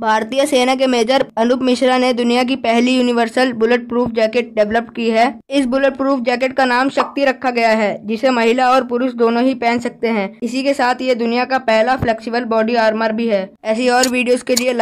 भारतीय सेना के मेजर अनूप मिश्रा ने दुनिया की पहली universal bullet proof jacket develop की है इस बुलेट प्रूफ जैकेट का नाम शक्ति रखा गया है जिसे महिला और पुरुष दोनों ही पहन सकते हैं इसी के साथ ये दुनिया का पहला फ्लेक्सिबल बॉडी आर्मर भी है ऐसी और वीडियोस के लिए